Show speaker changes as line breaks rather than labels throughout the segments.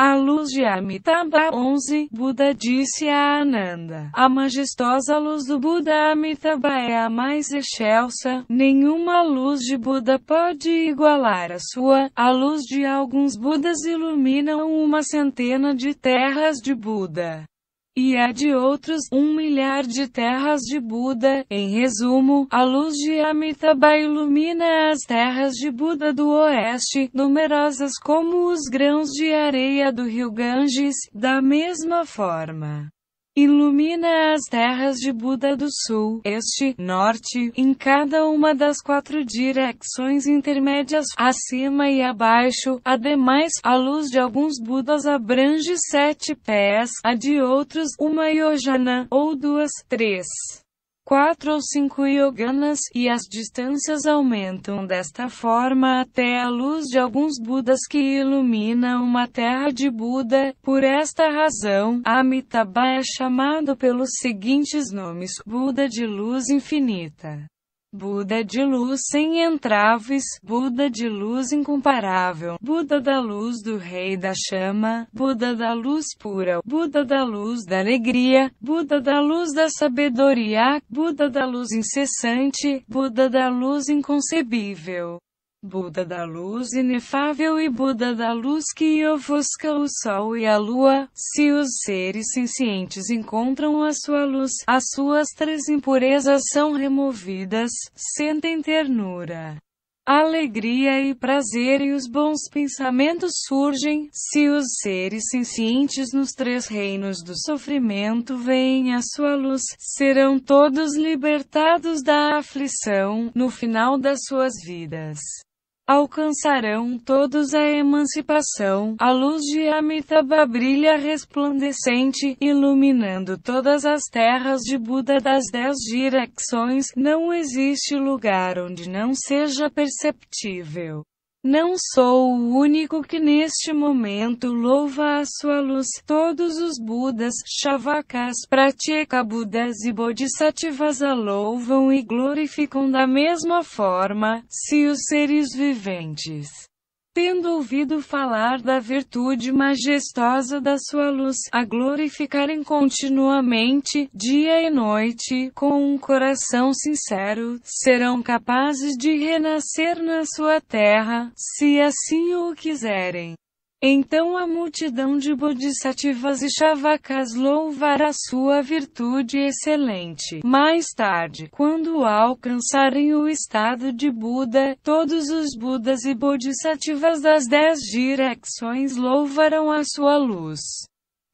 À luz de Amitabha 11, Buda disse a Ananda, a majestosa luz do Buda Amitabha é a mais excelsa, nenhuma luz de Buda pode igualar a sua, a luz de alguns Budas iluminam uma centena de terras de Buda e a é de outros um milhar de terras de Buda. Em resumo, a luz de Amitabha ilumina as terras de Buda do Oeste, numerosas como os grãos de areia do rio Ganges, da mesma forma. Ilumina as terras de Buda do Sul, Este, Norte, em cada uma das quatro direções intermédias, acima e abaixo. Ademais, a luz de alguns Budas abrange sete pés, a de outros, uma yojana, ou duas, três quatro ou cinco yoganas, e as distâncias aumentam desta forma até a luz de alguns Budas que ilumina uma terra de Buda. Por esta razão, Amitabha é chamado pelos seguintes nomes: Buda de luz infinita. Buda de luz sem entraves, Buda de luz incomparável, Buda da luz do rei da chama, Buda da luz pura, Buda da luz da alegria, Buda da luz da sabedoria, Buda da luz incessante, Buda da luz inconcebível. Buda da luz inefável e Buda da luz que ofusca o sol e a lua, se os seres sencientes encontram a sua luz, as suas três impurezas são removidas, sentem ternura, alegria e prazer e os bons pensamentos surgem, se os seres sencientes nos três reinos do sofrimento veem a sua luz, serão todos libertados da aflição, no final das suas vidas alcançarão todos a emancipação. A luz de Amitabha brilha resplandecente, iluminando todas as terras de Buda das dez direções. Não existe lugar onde não seja perceptível. Não sou o único que neste momento louva a sua luz. Todos os Budas, Shavakas, Pratyeka Budas e Bodhisattvas a louvam e glorificam da mesma forma, se os seres viventes tendo ouvido falar da virtude majestosa da sua luz, a glorificarem continuamente, dia e noite, com um coração sincero, serão capazes de renascer na sua terra, se assim o quiserem. Então a multidão de bodhisattvas e chavakas louvará sua virtude excelente. Mais tarde, quando alcançarem o estado de Buda, todos os Budas e bodhisattvas das dez direções louvarão a sua luz.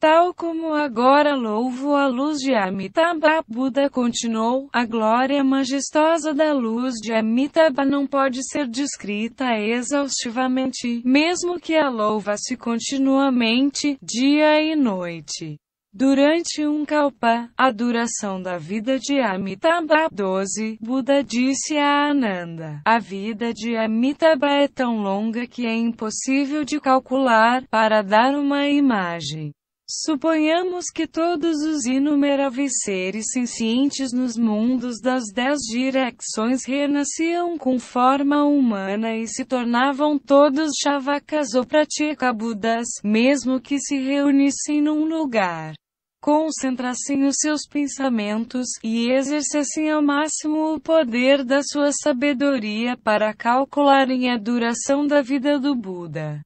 Tal como agora louvo a luz de Amitabha, Buda continuou, a glória majestosa da luz de Amitabha não pode ser descrita exaustivamente, mesmo que a louva-se continuamente, dia e noite. Durante um kalpa, a duração da vida de Amitabha 12, Buda disse a Ananda, a vida de Amitabha é tão longa que é impossível de calcular, para dar uma imagem. Suponhamos que todos os inumeráveis seres sencientes nos mundos das dez direções renasciam com forma humana e se tornavam todos chavacas ou pratikabudas, mesmo que se reunissem num lugar. Concentrassem os seus pensamentos e exercessem ao máximo o poder da sua sabedoria para calcularem a duração da vida do Buda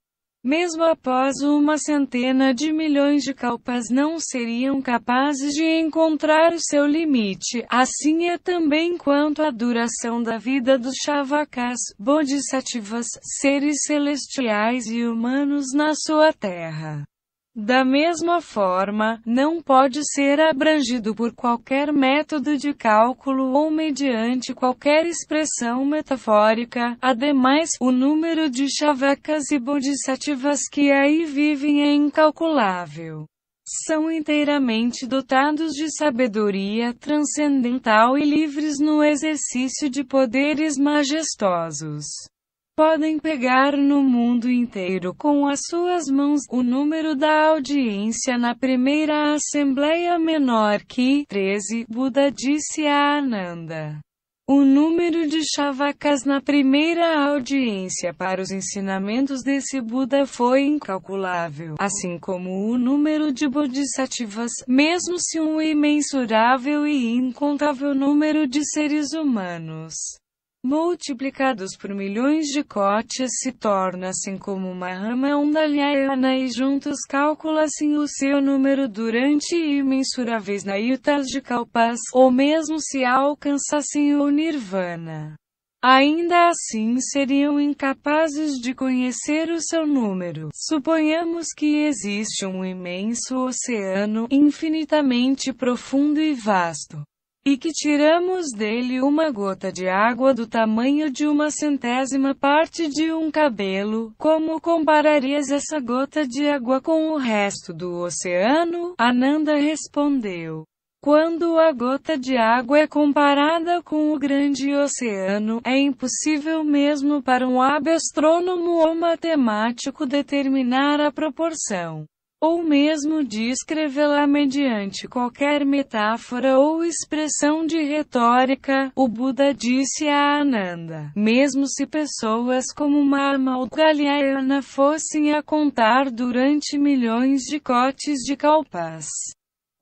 mesmo após uma centena de milhões de calpas não seriam capazes de encontrar o seu limite. Assim é também quanto à duração da vida dos chavakas, bodhisattvas, seres celestiais e humanos na sua terra. Da mesma forma, não pode ser abrangido por qualquer método de cálculo ou mediante qualquer expressão metafórica. Ademais, o número de chavecas e bodhisattvas que aí vivem é incalculável. São inteiramente dotados de sabedoria transcendental e livres no exercício de poderes majestosos podem pegar no mundo inteiro com as suas mãos o número da audiência na primeira Assembleia Menor que 13 Buda disse a Ananda. O número de chavacas na primeira audiência para os ensinamentos desse Buda foi incalculável, assim como o número de bodhisattvas, mesmo se um imensurável e incontável número de seres humanos multiplicados por milhões de cotes se torna assim como uma rama ondaliana e juntos calcula-se o seu número durante imensuráveis naiutas de kalpas, ou mesmo se alcançassem o nirvana. Ainda assim seriam incapazes de conhecer o seu número. Suponhamos que existe um imenso oceano, infinitamente profundo e vasto e que tiramos dele uma gota de água do tamanho de uma centésima parte de um cabelo, como compararias essa gota de água com o resto do oceano? Ananda respondeu. Quando a gota de água é comparada com o grande oceano, é impossível mesmo para um hábil astrônomo ou matemático determinar a proporção ou mesmo de escrevê-la mediante qualquer metáfora ou expressão de retórica, o Buda disse a Ananda, mesmo se pessoas como Mama fossem a contar durante milhões de cotes de kalpas,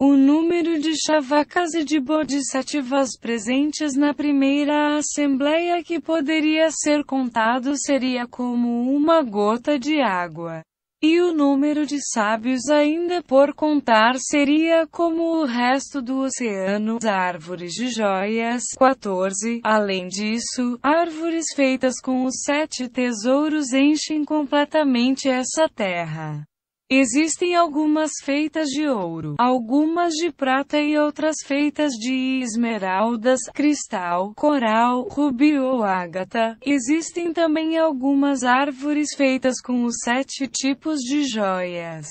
o número de chavakas e de bodhisattvas presentes na primeira assembleia que poderia ser contado seria como uma gota de água. E o número de sábios ainda por contar seria como o resto do oceano, árvores de joias. 14. Além disso, árvores feitas com os sete tesouros enchem completamente essa terra. Existem algumas feitas de ouro, algumas de prata e outras feitas de esmeraldas, cristal, coral, rubi ou ágata. Existem também algumas árvores feitas com os sete tipos de joias.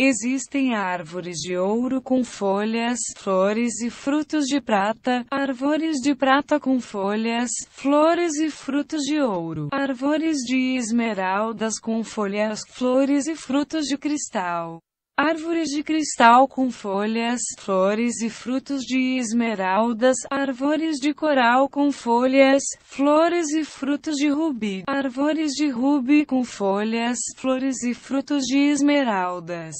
Existem árvores de ouro com folhas, flores e frutos de prata, árvores de prata com folhas, flores e frutos de ouro, árvores de esmeraldas com folhas, flores e frutos de cristal árvores de cristal com folhas, flores e frutos de esmeraldas, árvores de coral com folhas, flores e frutos de rubi, árvores de rubi com folhas, flores e frutos de esmeraldas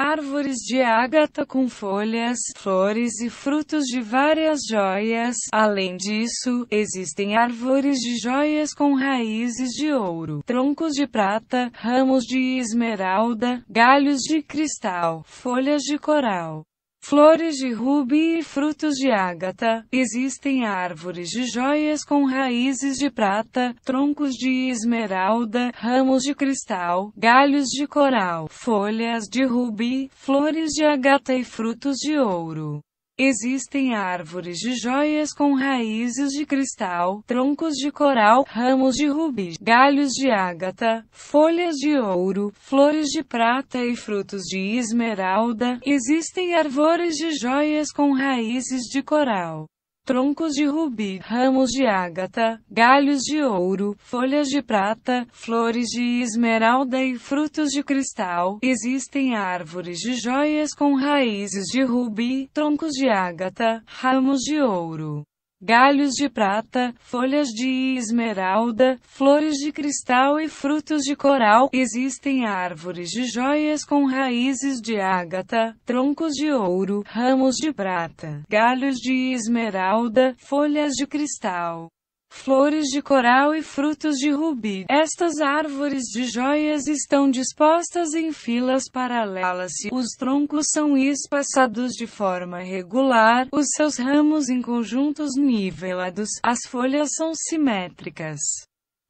árvores de ágata com folhas, flores e frutos de várias joias. Além disso, existem árvores de joias com raízes de ouro, troncos de prata, ramos de esmeralda, galhos de cristal, folhas de coral flores de rubi e frutos de ágata. Existem árvores de joias com raízes de prata, troncos de esmeralda, ramos de cristal, galhos de coral, folhas de rubi, flores de ágata e frutos de ouro. Existem árvores de joias com raízes de cristal, troncos de coral, ramos de rubi, galhos de ágata, folhas de ouro, flores de prata e frutos de esmeralda. Existem árvores de joias com raízes de coral troncos de rubi, ramos de ágata, galhos de ouro, folhas de prata, flores de esmeralda e frutos de cristal. Existem árvores de joias com raízes de rubi, troncos de ágata, ramos de ouro galhos de prata, folhas de esmeralda, flores de cristal e frutos de coral. Existem árvores de joias com raízes de ágata, troncos de ouro, ramos de prata, galhos de esmeralda, folhas de cristal flores de coral e frutos de rubi. Estas árvores de joias estão dispostas em filas paralelas e os troncos são espaçados de forma regular, os seus ramos em conjuntos nivelados, as folhas são simétricas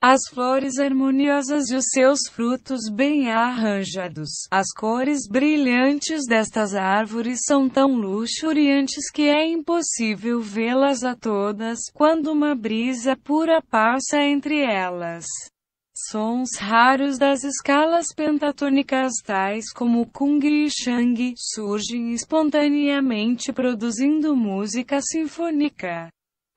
as flores harmoniosas e os seus frutos bem arranjados. As cores brilhantes destas árvores são tão luxuriantes que é impossível vê-las a todas quando uma brisa pura passa entre elas. Sons raros das escalas pentatônicas tais como Kung e Shang surgem espontaneamente produzindo música sinfônica.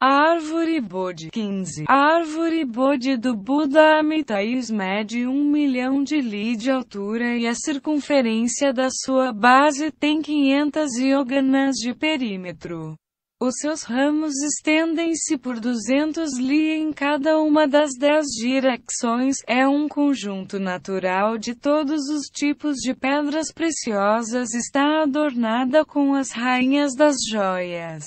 Árvore Bodhi 15. Árvore Bodhi do Buda Amitais mede um milhão de li de altura e a circunferência da sua base tem 500 yoganas de perímetro. Os seus ramos estendem-se por 200 li em cada uma das dez direções. É um conjunto natural de todos os tipos de pedras preciosas. Está adornada com as rainhas das joias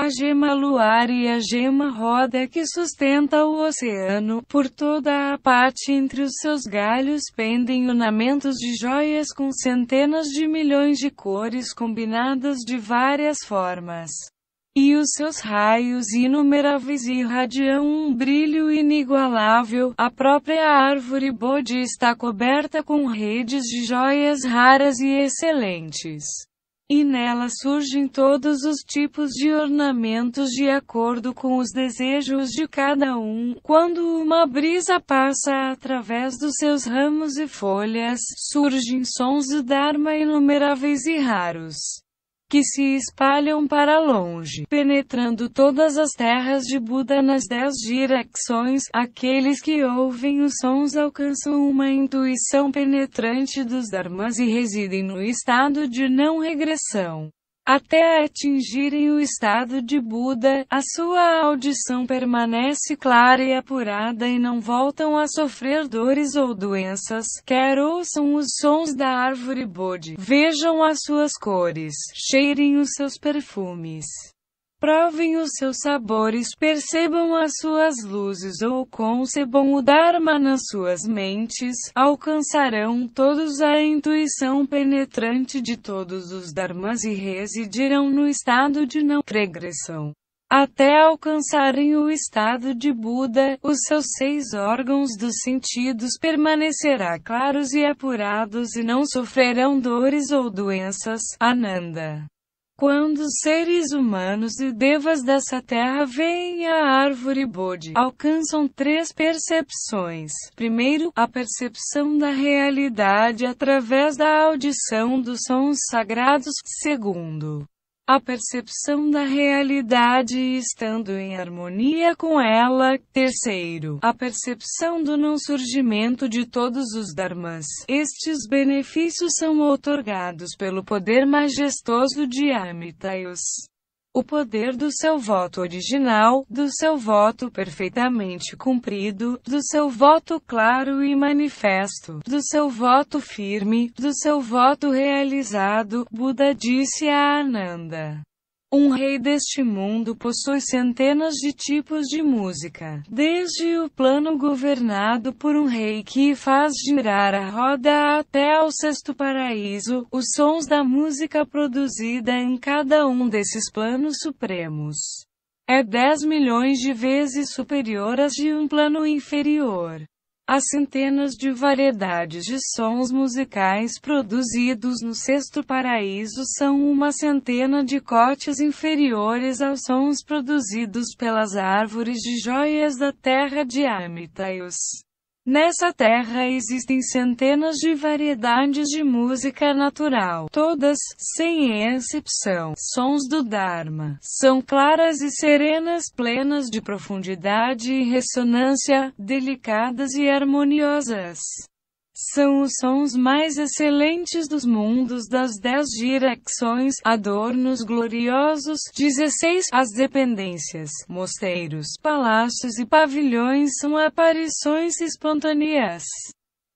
a gema luar e a gema roda que sustenta o oceano, por toda a parte entre os seus galhos pendem ornamentos de joias com centenas de milhões de cores combinadas de várias formas. E os seus raios inumeráveis irradiam um brilho inigualável. A própria árvore Bodhi está coberta com redes de joias raras e excelentes. E nela surgem todos os tipos de ornamentos de acordo com os desejos de cada um. Quando uma brisa passa através dos seus ramos e folhas, surgem sons de Dharma inumeráveis e raros que se espalham para longe, penetrando todas as terras de Buda nas dez direções. Aqueles que ouvem os sons alcançam uma intuição penetrante dos dharmas e residem no estado de não regressão. Até atingirem o estado de Buda, a sua audição permanece clara e apurada e não voltam a sofrer dores ou doenças, quer ouçam os sons da árvore Bodhi, vejam as suas cores, cheirem os seus perfumes. Provem os seus sabores, percebam as suas luzes ou concebam o Dharma nas suas mentes, alcançarão todos a intuição penetrante de todos os Dharmas e residirão no estado de não regressão. Até alcançarem o estado de Buda, os seus seis órgãos dos sentidos permanecerá claros e apurados e não sofrerão dores ou doenças. Ananda. Quando os seres humanos e devas dessa terra veem a árvore Bodhi, alcançam três percepções. Primeiro, a percepção da realidade através da audição dos sons sagrados. Segundo, a percepção da realidade estando em harmonia com ela. Terceiro, a percepção do não surgimento de todos os dharmas. Estes benefícios são otorgados pelo poder majestoso de Amitayus o poder do seu voto original, do seu voto perfeitamente cumprido, do seu voto claro e manifesto, do seu voto firme, do seu voto realizado, Buda disse a Ananda. Um rei deste mundo possui centenas de tipos de música, desde o plano governado por um rei que faz girar a roda até ao sexto paraíso, os sons da música produzida em cada um desses planos supremos. É 10 milhões de vezes superior às de um plano inferior. Há centenas de variedades de sons musicais produzidos no Sexto Paraíso são uma centena de cortes inferiores aos sons produzidos pelas árvores de joias da terra de Amitaios. Nessa terra existem centenas de variedades de música natural. Todas, sem exceção, sons do Dharma. São claras e serenas, plenas de profundidade e ressonância, delicadas e harmoniosas são os sons mais excelentes dos mundos das dez direcções, adornos gloriosos, 16, as dependências, mosteiros, palácios e pavilhões são aparições espontâneas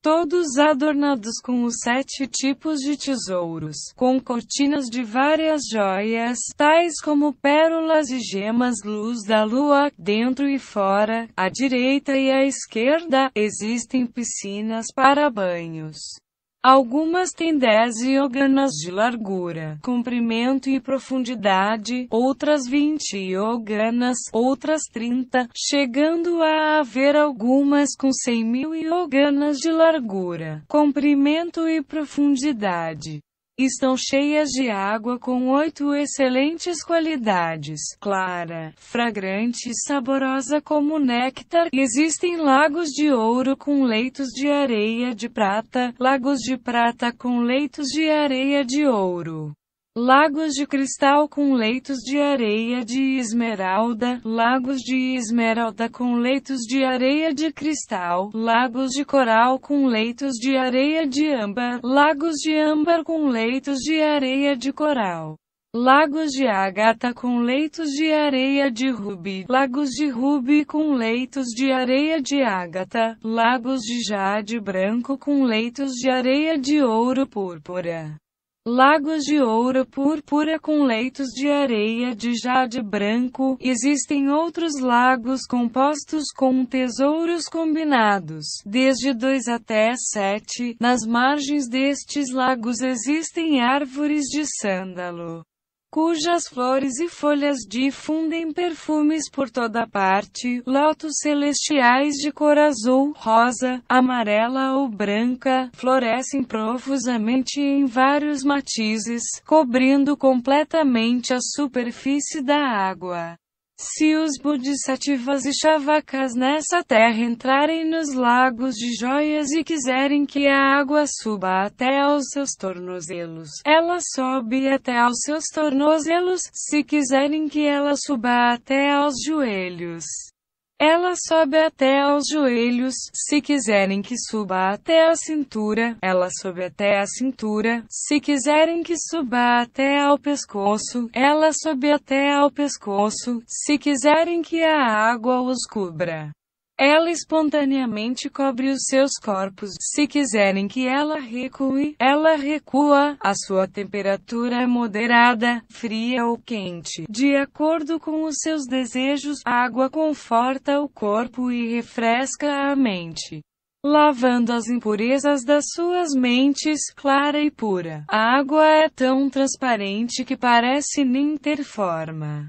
todos adornados com os sete tipos de tesouros, com cortinas de várias joias, tais como pérolas e gemas luz da lua, dentro e fora, à direita e à esquerda, existem piscinas para banhos. Algumas têm 10 yoganas de largura, comprimento e profundidade, outras 20 yoganas, outras 30, chegando a haver algumas com 100 mil yoganas de largura, comprimento e profundidade estão cheias de água com oito excelentes qualidades: clara, fragrante e saborosa como néctar. Existem lagos de ouro com leitos de areia de prata, lagos de prata com leitos de areia de ouro. Lagos de cristal com leitos de areia de esmeralda, lagos de esmeralda com leitos de areia de cristal, lagos de coral com leitos de areia de âmbar, lagos de âmbar com leitos de areia de coral. Lagos de ágata com leitos de areia de rubi, lagos de rubi com leitos de areia de ágata, lagos de jade branco com leitos de areia de ouro púrpura. Lagos de ouro púrpura com leitos de areia de jade branco, existem outros lagos compostos com tesouros combinados, desde 2 até 7. Nas margens destes lagos existem árvores de sândalo cujas flores e folhas difundem perfumes por toda parte, lotos celestiais de cor azul, rosa, amarela ou branca, florescem profusamente em vários matizes, cobrindo completamente a superfície da água. Se os bodhisattvas e chavacas nessa terra entrarem nos lagos de joias e quiserem que a água suba até aos seus tornozelos, ela sobe até aos seus tornozelos, se quiserem que ela suba até aos joelhos. Ela sobe até aos joelhos, se quiserem que suba até a cintura. Ela sobe até a cintura, se quiserem que suba até ao pescoço. Ela sobe até ao pescoço, se quiserem que a água os cubra. Ela espontaneamente cobre os seus corpos. Se quiserem que ela recue, ela recua. A sua temperatura é moderada, fria ou quente. De acordo com os seus desejos, a água conforta o corpo e refresca a mente lavando as impurezas das suas mentes, clara e pura. A água é tão transparente que parece nem ter forma.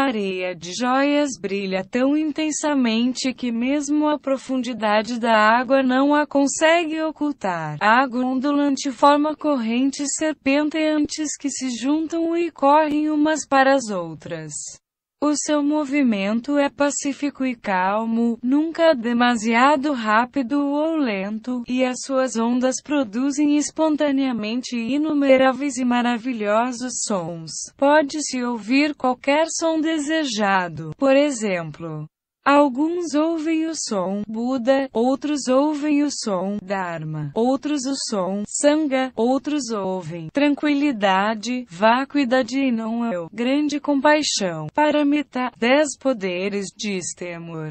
A areia de joias brilha tão intensamente que mesmo a profundidade da água não a consegue ocultar. A água ondulante forma correntes serpenteantes que se juntam e correm umas para as outras. O seu movimento é pacífico e calmo, nunca demasiado rápido ou lento, e as suas ondas produzem espontaneamente inumeráveis e maravilhosos sons. Pode-se ouvir qualquer som desejado, por exemplo, Alguns ouvem o som Buda, outros ouvem o som Dharma, outros o som Sangha, outros ouvem tranquilidade, vacuidade e não eu, grande compaixão, paramita, dez poderes, diz temor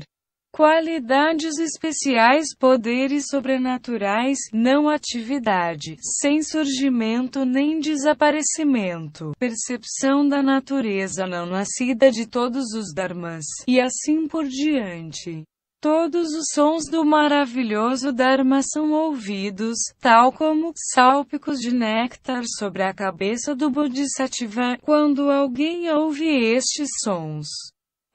qualidades especiais, poderes sobrenaturais, não atividade, sem surgimento nem desaparecimento, percepção da natureza não nascida de todos os dharmas, e assim por diante. Todos os sons do maravilhoso Dharma são ouvidos, tal como sálpicos de néctar sobre a cabeça do Bodhisattva, quando alguém ouve estes sons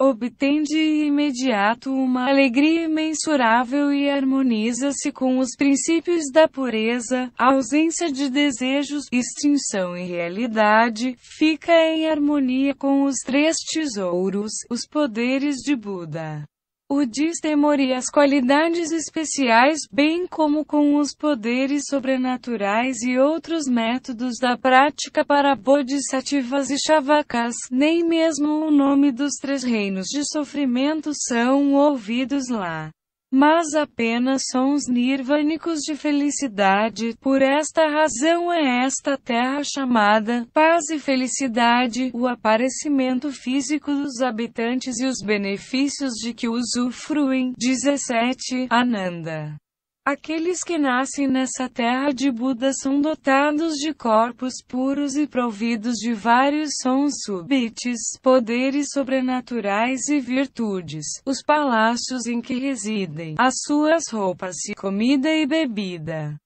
obtém de imediato uma alegria imensurável e harmoniza-se com os princípios da pureza, ausência de desejos, extinção e realidade, fica em harmonia com os três tesouros, os poderes de Buda o destemor e as qualidades especiais, bem como com os poderes sobrenaturais e outros métodos da prática para bodhisattvas e chavakas, nem mesmo o nome dos três reinos de sofrimento são ouvidos lá mas apenas sons nirvânicos de felicidade. Por esta razão é esta terra chamada paz e felicidade. O aparecimento físico dos habitantes e os benefícios de que usufruem. 17. Ananda. Aqueles que nascem nessa terra de Buda são dotados de corpos puros e providos de vários sons subites, poderes sobrenaturais e virtudes. Os palácios em que residem, as suas roupas e comida e bebida.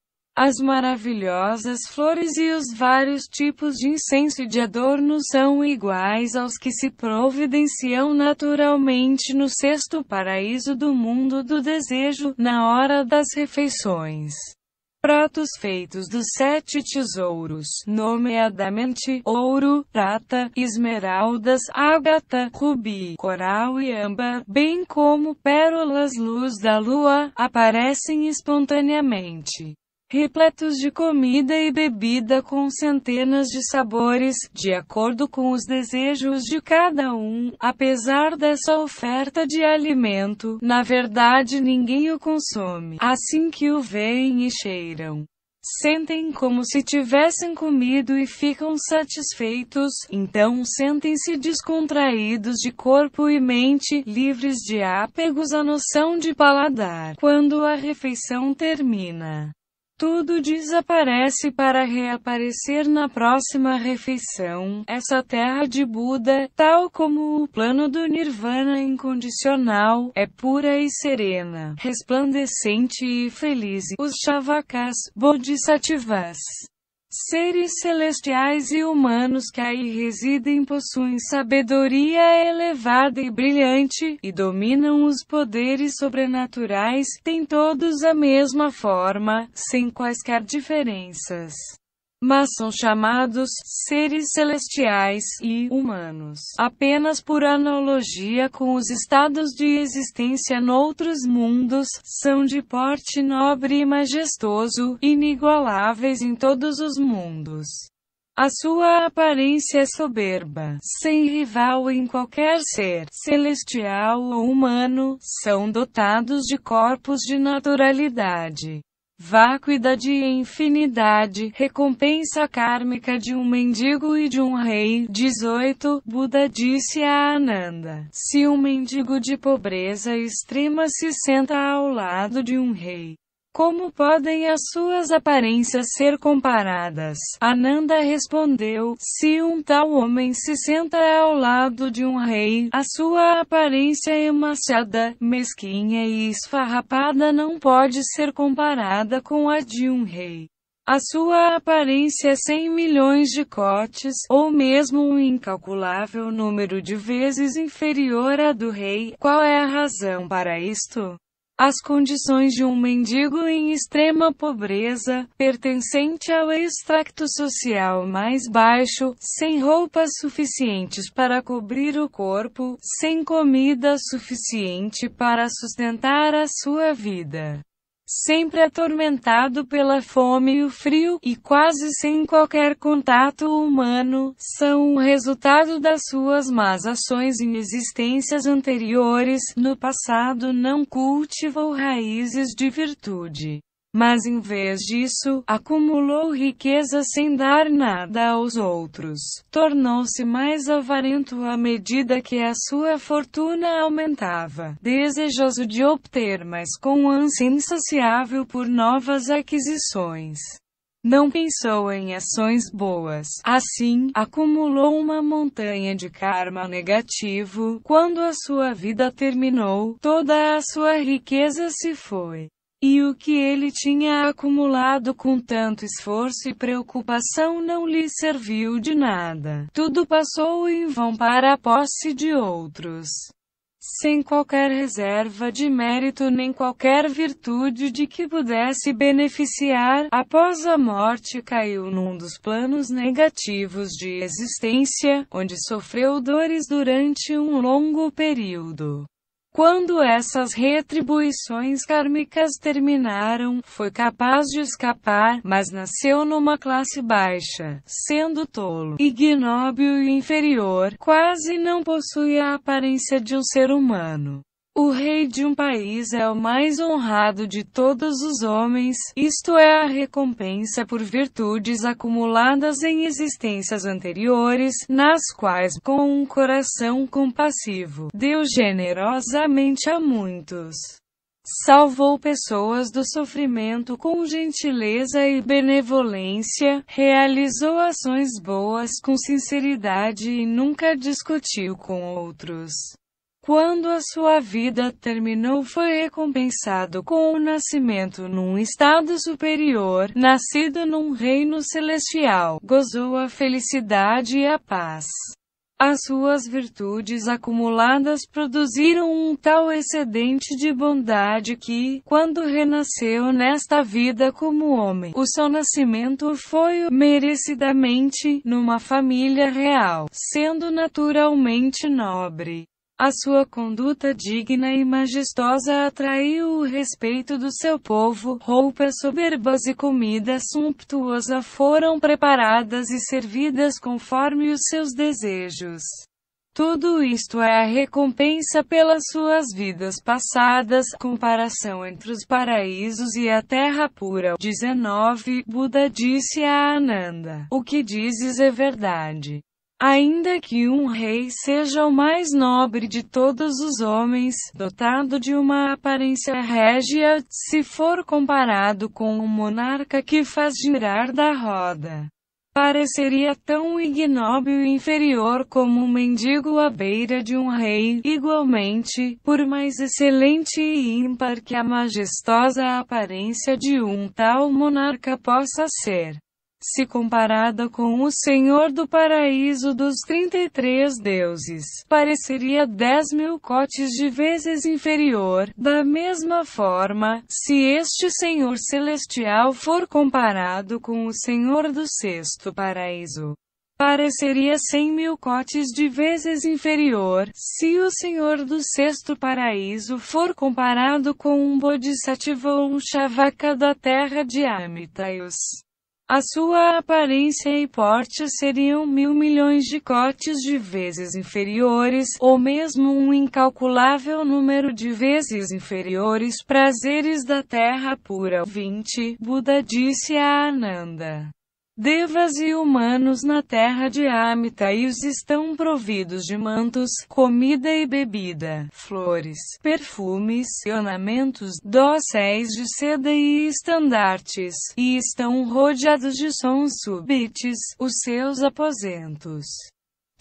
As maravilhosas flores e os vários tipos de incenso e de adorno são iguais aos que se providenciam naturalmente no sexto paraíso do mundo do desejo, na hora das refeições. Pratos feitos dos sete tesouros, nomeadamente ouro, prata, esmeraldas, ágata, rubi, coral e âmbar, bem como pérolas luz da lua, aparecem espontaneamente repletos de comida e bebida com centenas de sabores, de acordo com os desejos de cada um. Apesar dessa oferta de alimento, na verdade ninguém o consome. Assim que o veem e cheiram, sentem como se tivessem comido e ficam satisfeitos, então sentem-se descontraídos de corpo e mente, livres de apegos à noção de paladar. Quando a refeição termina, tudo desaparece para reaparecer na próxima refeição. Essa terra de Buda, tal como o plano do Nirvana incondicional, é pura e serena, resplandecente e feliz. Os Chavakas Bodhisattvas seres celestiais e humanos que aí residem possuem sabedoria elevada e brilhante, e dominam os poderes sobrenaturais, têm todos a mesma forma, sem quaisquer diferenças mas são chamados seres celestiais e humanos apenas por analogia com os estados de existência noutros mundos, são de porte nobre e majestoso, inigualáveis em todos os mundos. A sua aparência é soberba, sem rival em qualquer ser, celestial ou humano, são dotados de corpos de naturalidade Vacuidade de infinidade, recompensa kármica de um mendigo e de um rei. 18. Buda disse a Ananda: Se um mendigo de pobreza extrema se senta ao lado de um rei, como podem as suas aparências ser comparadas? Ananda respondeu: Se um tal homem se senta ao lado de um rei, a sua aparência emaciada, mesquinha e esfarrapada não pode ser comparada com a de um rei. A sua aparência é cem milhões de cotes, ou mesmo um incalculável número de vezes inferior à do rei. Qual é a razão para isto? as condições de um mendigo em extrema pobreza, pertencente ao extracto social mais baixo, sem roupas suficientes para cobrir o corpo, sem comida suficiente para sustentar a sua vida sempre atormentado pela fome e o frio, e quase sem qualquer contato humano, são o resultado das suas más ações em existências anteriores. No passado não cultivou raízes de virtude. Mas em vez disso, acumulou riqueza sem dar nada aos outros. Tornou-se mais avarento à medida que a sua fortuna aumentava, desejoso de obter, mas com ânsia insaciável por novas aquisições. Não pensou em ações boas. Assim, acumulou uma montanha de karma negativo. Quando a sua vida terminou, toda a sua riqueza se foi. E o que ele tinha acumulado com tanto esforço e preocupação não lhe serviu de nada. Tudo passou em vão para a posse de outros. Sem qualquer reserva de mérito nem qualquer virtude de que pudesse beneficiar, após a morte caiu num dos planos negativos de existência, onde sofreu dores durante um longo período. Quando essas retribuições kármicas terminaram, foi capaz de escapar, mas nasceu numa classe baixa, sendo tolo, ignóbil e inferior, quase não possui a aparência de um ser humano. O rei de um país é o mais honrado de todos os homens, isto é a recompensa por virtudes acumuladas em existências anteriores, nas quais, com um coração compassivo, deu generosamente a muitos. Salvou pessoas do sofrimento com gentileza e benevolência, realizou ações boas com sinceridade e nunca discutiu com outros. Quando a sua vida terminou, foi recompensado com o nascimento num estado superior, nascido num reino celestial, gozou a felicidade e a paz. As suas virtudes acumuladas produziram um tal excedente de bondade que, quando renasceu nesta vida como homem, o seu nascimento foi merecidamente numa família real, sendo naturalmente nobre. A sua conduta digna e majestosa atraiu o respeito do seu povo. Roupas soberbas e comida sumptuosa foram preparadas e servidas conforme os seus desejos. Tudo isto é a recompensa pelas suas vidas passadas, comparação entre os paraísos e a terra pura. 19. Buda disse a Ananda: O que dizes é verdade. Ainda que um rei seja o mais nobre de todos os homens, dotado de uma aparência régia, se for comparado com um monarca que faz girar da roda, pareceria tão ignóbil e inferior como um mendigo à beira de um rei, igualmente, por mais excelente e ímpar que a majestosa aparência de um tal monarca possa ser se comparada com o Senhor do Paraíso dos 33 deuses, pareceria 10 mil cotes de vezes inferior. Da mesma forma, se este Senhor Celestial for comparado com o Senhor do Sexto Paraíso, pareceria cem mil cotes de vezes inferior, se o Senhor do Sexto Paraíso for comparado com um Bodhisattva ou um Shavaka da terra de Amitayus. A sua aparência e porte seriam mil milhões de cortes de vezes inferiores, ou mesmo um incalculável número de vezes inferiores prazeres da terra pura. 20. Buda disse a Ananda devas e humanos na terra de Amita e os estão providos de mantos, comida e bebida, flores, perfumes e ornamentos, dóceis de seda e estandartes, e estão rodeados de sons subites, os seus aposentos.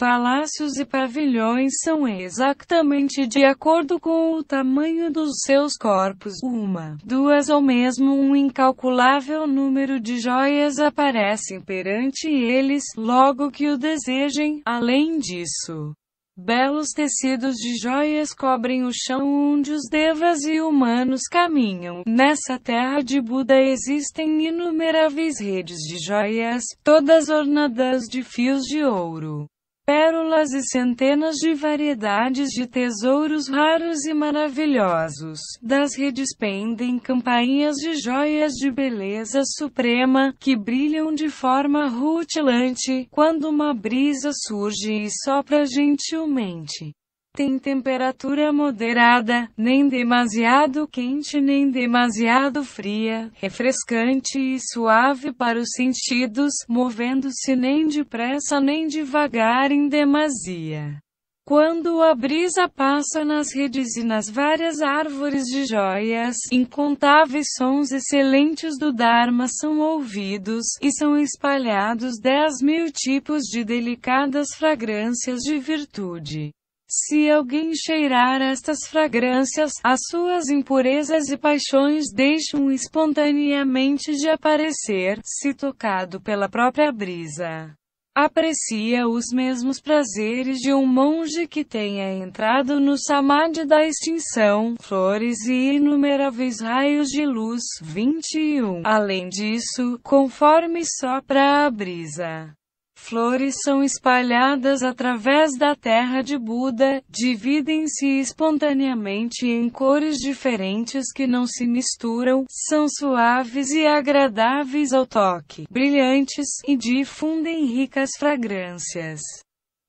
Palácios e pavilhões são exatamente de acordo com o tamanho dos seus corpos. Uma, duas ou mesmo um incalculável número de joias aparecem perante eles, logo que o desejem. Além disso, belos tecidos de joias cobrem o chão onde os devas e humanos caminham. Nessa terra de Buda existem inumeráveis redes de joias, todas ornadas de fios de ouro pérolas e centenas de variedades de tesouros raros e maravilhosos, das redispendem campainhas de joias de beleza suprema, que brilham de forma rutilante, quando uma brisa surge e sopra gentilmente tem temperatura moderada, nem demasiado quente nem demasiado fria, refrescante e suave para os sentidos, movendo-se nem depressa nem devagar em demasia. Quando a brisa passa nas redes e nas várias árvores de joias, incontáveis sons excelentes do Dharma são ouvidos, e são espalhados dez mil tipos de delicadas fragrâncias de virtude. Se alguém cheirar estas fragrâncias, as suas impurezas e paixões deixam espontaneamente de aparecer, se tocado pela própria brisa. Aprecia os mesmos prazeres de um monge que tenha entrado no samadhi da extinção, flores e inumeráveis raios de luz. 21. Além disso, conforme sopra a brisa, Flores são espalhadas através da terra de Buda, dividem-se espontaneamente em cores diferentes que não se misturam, são suaves e agradáveis ao toque, brilhantes e difundem ricas fragrâncias.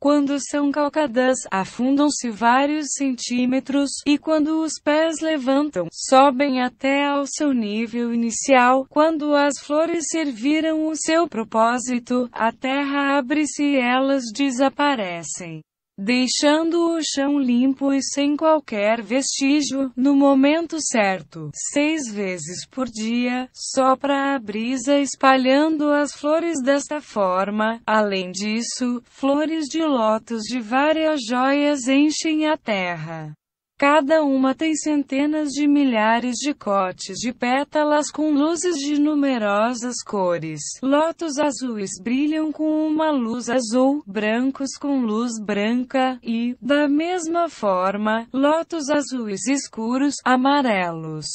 Quando são calcadas, afundam-se vários centímetros, e quando os pés levantam, sobem até ao seu nível inicial. Quando as flores serviram o seu propósito, a terra abre-se e elas desaparecem deixando o chão limpo e sem qualquer vestígio, no momento certo, seis vezes por dia, sopra a brisa espalhando as flores desta forma. Além disso, flores de lótus de várias joias enchem a terra. Cada uma tem centenas de milhares de cotes de pétalas com luzes de numerosas cores. Lótus azuis brilham com uma luz azul, brancos com luz branca e, da mesma forma, lótus azuis escuros, amarelos.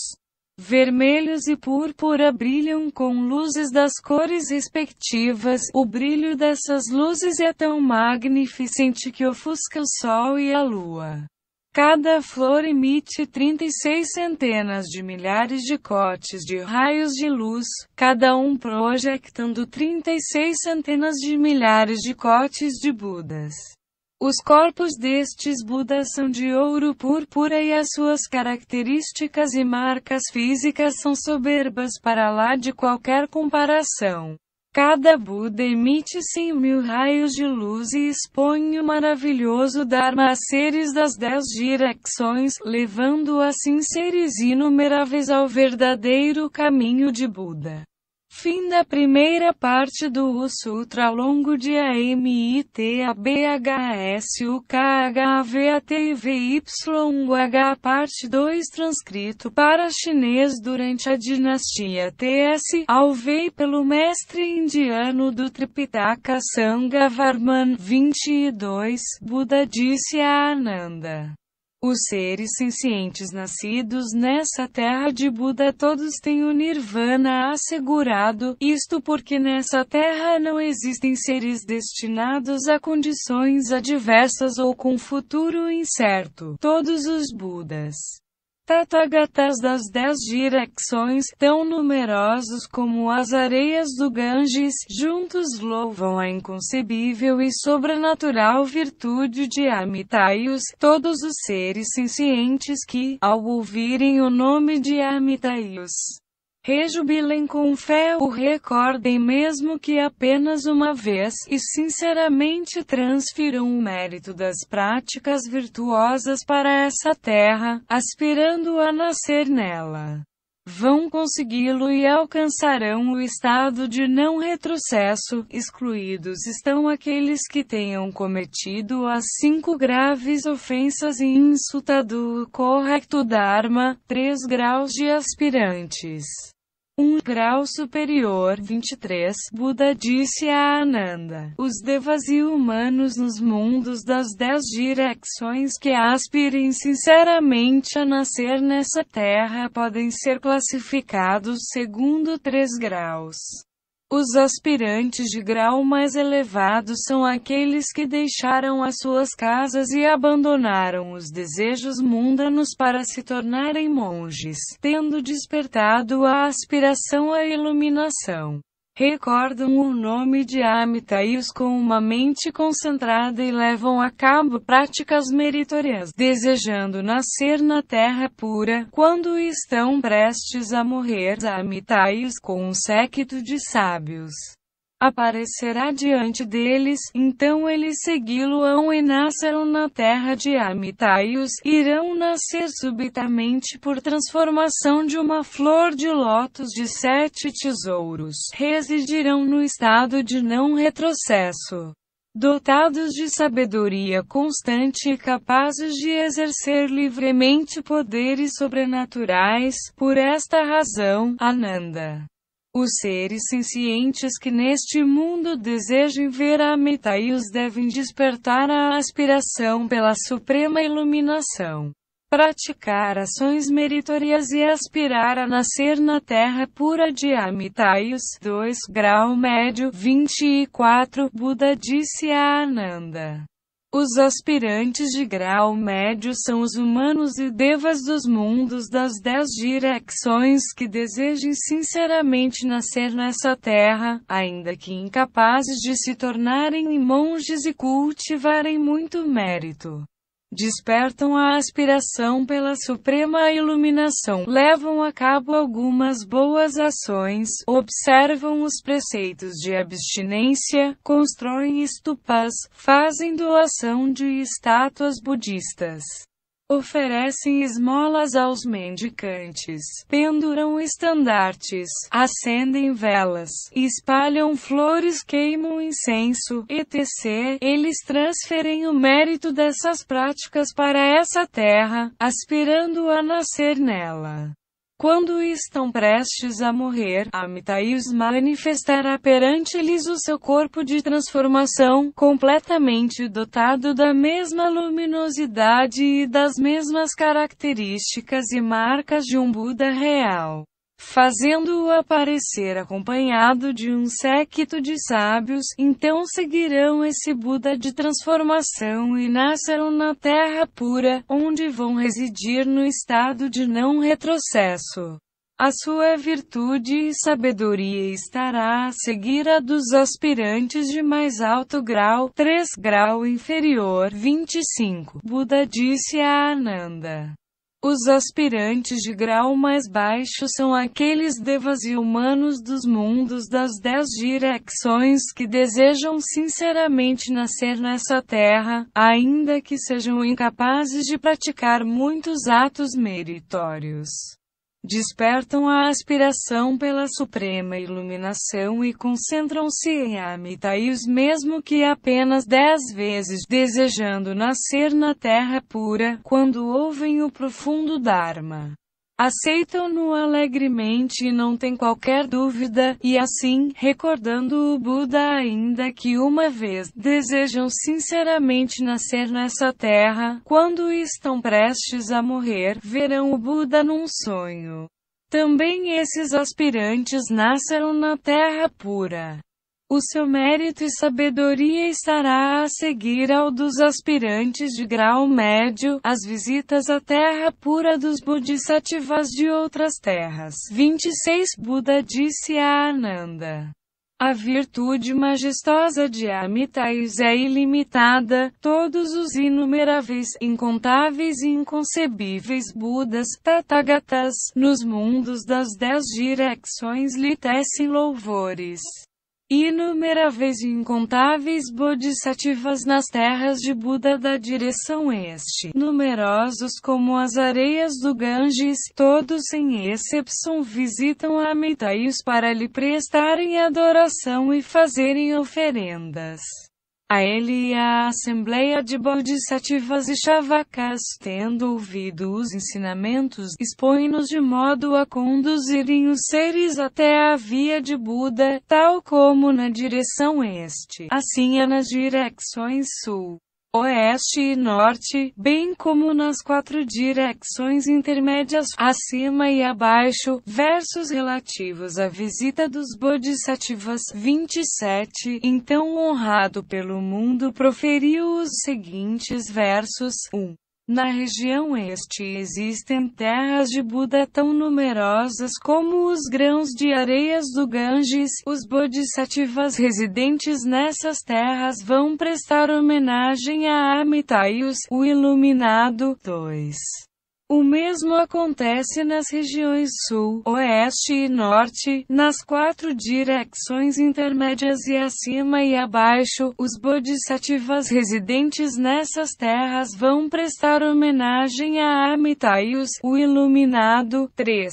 Vermelhos e púrpura brilham com luzes das cores respectivas. O brilho dessas luzes é tão magnificente que ofusca o sol e a lua. Cada flor emite 36 centenas de milhares de cotes de raios de luz, cada um projetando 36 centenas de milhares de cotes de Budas. Os corpos destes Budas são de ouro púrpura e as suas características e marcas físicas são soberbas para lá de qualquer comparação. Cada Buda emite cem mil raios de luz e expõe o maravilhoso Dharma a seres das dez direções, levando assim seres inumeráveis ao verdadeiro caminho de Buda. Fim da primeira parte do Urso ao Longo de A A A M I T T B H H S U K V V Y H Parte 2 Transcrito para chinês durante a dinastia TS Alvei pelo mestre indiano do Tripitaka Varman 22 Buda disse a Ananda os seres sencientes nascidos nessa terra de Buda todos têm o nirvana assegurado, isto porque nessa terra não existem seres destinados a condições adversas ou com futuro incerto. Todos os Budas Tathagatas das dez direcções, tão numerosos como as areias do Ganges, juntos louvam a inconcebível e sobrenatural virtude de Amitaios, todos os seres cientes que, ao ouvirem o nome de Amitaios, Rejubilem com fé ou recordem mesmo que apenas uma vez e sinceramente transfiram o mérito das práticas virtuosas para essa terra, aspirando a nascer nela. Vão consegui-lo e alcançarão o estado de não retrocesso, excluídos estão aqueles que tenham cometido as cinco graves ofensas e insultado o correcto Dharma, três graus de aspirantes um grau superior 23, Buda disse a Ananda, os devas e humanos nos mundos das dez direções que aspirem sinceramente a nascer nessa terra podem ser classificados segundo três graus. Os aspirantes de grau mais elevado são aqueles que deixaram as suas casas e abandonaram os desejos mundanos para se tornarem monges, tendo despertado a aspiração à iluminação recordam o nome de Amitaios com uma mente concentrada e levam a cabo práticas meritórias, desejando nascer na terra pura. Quando estão prestes a morrer, Amitaios com um séquito de sábios aparecerá diante deles, então eles segui-lo-ão e nascerão na terra de Amitaios, irão nascer subitamente por transformação de uma flor de lótus de sete tesouros, residirão no estado de não retrocesso dotados de sabedoria constante e capazes de exercer livremente poderes sobrenaturais, por esta razão, Ananda os seres sencientes que neste mundo desejem ver a devem despertar a aspiração pela suprema iluminação praticar ações meritórias e aspirar a nascer na terra pura de Amitaios 2 grau médio 24 Buda disse a Ananda os aspirantes de grau médio são os humanos e devas dos mundos das dez direções que desejem sinceramente nascer nessa terra, ainda que incapazes de se tornarem monges e cultivarem muito mérito despertam a aspiração pela suprema iluminação, levam a cabo algumas boas ações, observam os preceitos de abstinência, constroem estupas, fazem doação de estátuas budistas oferecem esmolas aos mendicantes, penduram estandartes, acendem velas, espalham flores, queimam incenso, etc. Eles transferem o mérito dessas práticas para essa terra, aspirando a nascer nela quando estão prestes a morrer, Amitaius manifestará perante eles o seu corpo de transformação, completamente dotado da mesma luminosidade e das mesmas características e marcas de um Buda real fazendo-o aparecer acompanhado de um séquito de sábios, então seguirão esse Buda de transformação e nascerão na terra pura, onde vão residir no estado de não retrocesso. A sua virtude e sabedoria estará a seguir a dos aspirantes de mais alto grau, 3 grau inferior, 25. Buda disse a Ananda. Os aspirantes de grau mais baixo são aqueles devas e humanos dos mundos das dez direções que desejam sinceramente nascer nessa terra, ainda que sejam incapazes de praticar muitos atos meritórios despertam a aspiração pela suprema iluminação e concentram-se em Amitais mesmo que apenas dez vezes, desejando nascer na terra pura, quando ouvem o profundo Dharma aceitam-no alegremente e não têm qualquer dúvida, e assim, recordando o Buda ainda que uma vez, desejam sinceramente nascer nessa terra, quando estão prestes a morrer, verão o Buda num sonho. Também esses aspirantes nasceram na terra pura. O seu mérito e sabedoria estará a seguir ao dos aspirantes de grau médio, as visitas à terra pura dos bodhisattvas de outras terras. 26 Buda disse a Ananda. A virtude majestosa de Amitais é ilimitada, todos os inumeráveis, incontáveis e inconcebíveis Budas, Tathagatas, nos mundos das dez direções lhe tecem louvores inumeráveis e incontáveis bodhisattvas nas terras de Buda da direção este, numerosos como as areias do Ganges, todos sem exceção visitam Amitayus Amitaios para lhe prestarem adoração e fazerem oferendas a ele e à Assembleia de Bodhisattvas e Chavakas, tendo ouvido os ensinamentos, expõe-nos de modo a conduzirem os seres até a via de Buda, tal como na direção este, assim é nas direções sul oeste e norte, bem como nas quatro direções intermédias, acima e abaixo, versos relativos à visita dos Bodhisattvas 27. Então honrado pelo mundo proferiu os seguintes versos 1. Na região este existem terras de Buda tão numerosas como os grãos de areias do Ganges. Os bodhisattvas residentes nessas terras vão prestar homenagem a Amitayus, o iluminado. 2. O mesmo acontece nas regiões sul, oeste e norte, nas quatro direções intermédias e acima e abaixo. Os bodhisattvas residentes nessas terras vão prestar homenagem a Amitayus, o iluminado. 3.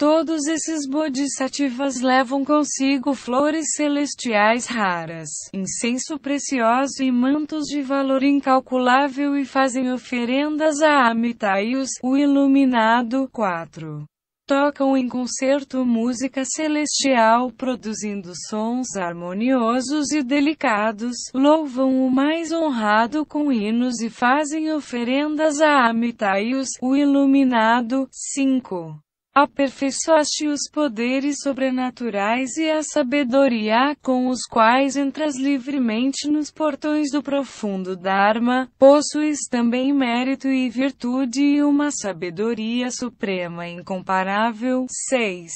Todos esses bodhisattvas levam consigo flores celestiais raras, incenso precioso e mantos de valor incalculável e fazem oferendas a Amitayus, o iluminado. 4. Tocam em concerto música celestial produzindo sons harmoniosos e delicados, louvam o mais honrado com hinos e fazem oferendas a Amitayus, o iluminado. 5. Aperfeiçoaste os poderes sobrenaturais e a sabedoria com os quais entras livremente nos portões do profundo Dharma, possuis também mérito e virtude e uma sabedoria suprema incomparável. 6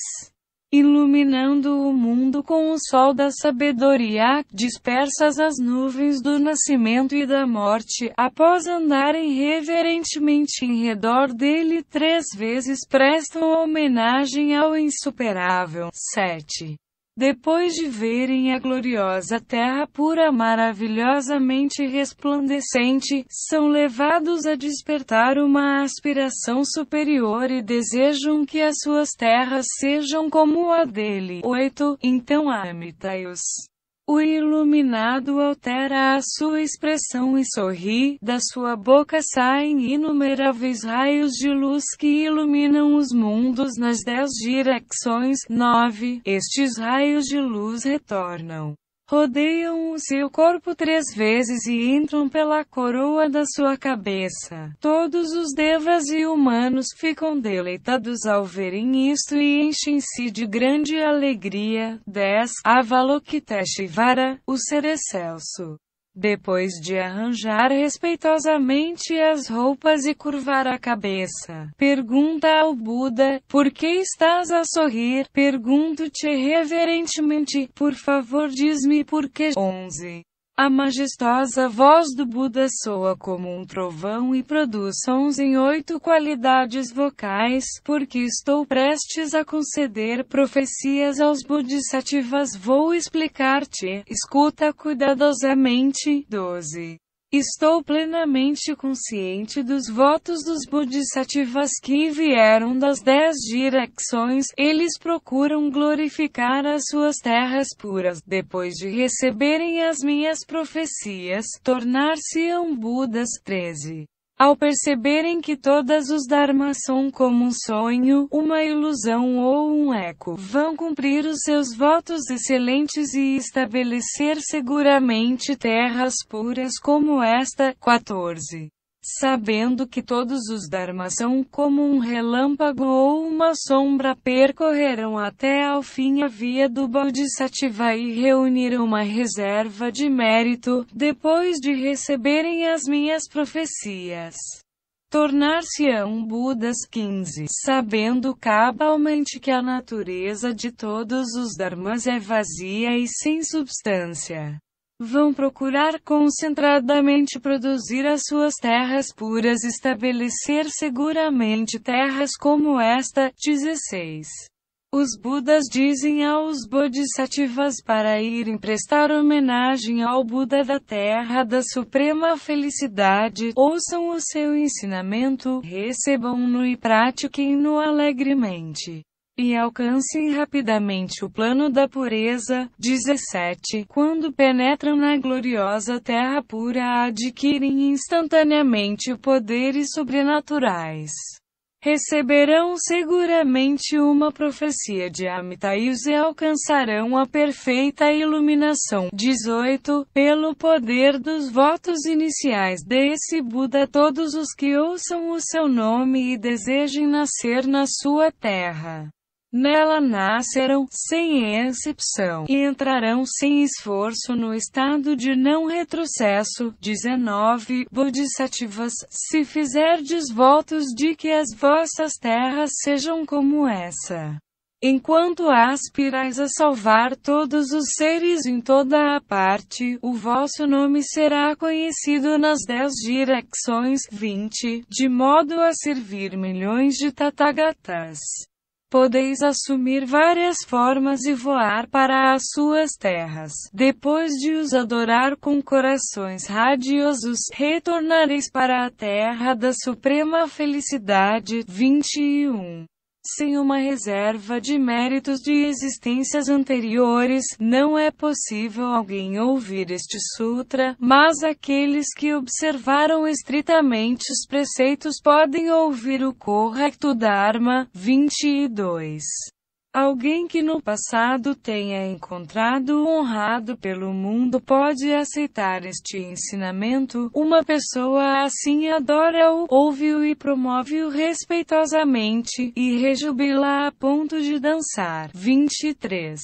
iluminando o mundo com o sol da sabedoria, dispersas as nuvens do nascimento e da morte, após andarem reverentemente em redor dele três vezes prestam homenagem ao insuperável. 7. Depois de verem a gloriosa terra pura maravilhosamente resplandecente, são levados a despertar uma aspiração superior e desejam que as suas terras sejam como a dele. 8. Então ame o iluminado altera a sua expressão e sorri, da sua boca saem inumeráveis raios de luz que iluminam os mundos nas dez direções. 9. Estes raios de luz retornam rodeiam o seu corpo três vezes e entram pela coroa da sua cabeça. Todos os devas e humanos ficam deleitados ao verem isto e enchem-se de grande alegria. 10. Avalokiteshvara, o ser excelso. Depois de arranjar respeitosamente as roupas e curvar a cabeça, pergunta ao Buda: Por que estás a sorrir? Pergunto-te reverentemente: Por favor, diz-me por que. 11. A majestosa voz do Buda soa como um trovão e produz sons em oito qualidades vocais, porque estou prestes a conceder profecias aos bodhisattvas. Vou explicar-te. Escuta cuidadosamente. 12. Estou plenamente consciente dos votos dos bodhisattvas que vieram das dez direções. Eles procuram glorificar as suas terras puras. Depois de receberem as minhas profecias, tornar-se-ão Budas. 13. Ao perceberem que todas os dharmas são como um sonho, uma ilusão ou um eco, vão cumprir os seus votos excelentes e estabelecer seguramente terras puras como esta. 14 sabendo que todos os dharmas são como um relâmpago ou uma sombra, percorreram até ao fim a via do Bodhisattva e reuniram uma reserva de mérito, depois de receberem as minhas profecias. Tornar-se-ão Budas 15, sabendo cabalmente que a natureza de todos os dharmas é vazia e sem substância vão procurar concentradamente produzir as suas terras puras, estabelecer seguramente terras como esta. 16. Os Budas dizem aos Bodhisattvas para irem prestar homenagem ao Buda da Terra da Suprema Felicidade, ouçam o seu ensinamento, recebam-no e pratiquem-no alegremente e alcancem rapidamente o plano da pureza. 17. Quando penetram na gloriosa terra pura, adquirem instantaneamente poderes sobrenaturais. Receberão seguramente uma profecia de Amitaius e alcançarão a perfeita iluminação. 18. Pelo poder dos votos iniciais desse Buda, todos os que ouçam o seu nome e desejem nascer na sua terra Nela nascerão, sem excepção, e entrarão sem esforço no estado de não retrocesso. 19. Bodhisattvas, se fizerdes votos de que as vossas terras sejam como essa. Enquanto aspirais a salvar todos os seres em toda a parte, o vosso nome será conhecido nas dez direções 20, de modo a servir milhões de tatagatas. Podeis assumir várias formas e voar para as suas terras. Depois de os adorar com corações radiosos, retornareis para a terra da suprema felicidade. 21 sem uma reserva de méritos de existências anteriores, não é possível alguém ouvir este sutra, mas aqueles que observaram estritamente os preceitos podem ouvir o correcto Dharma. 22. Alguém que no passado tenha encontrado honrado pelo mundo pode aceitar este ensinamento. Uma pessoa assim adora-o, ouve-o e promove-o respeitosamente, e rejubila a ponto de dançar. 23.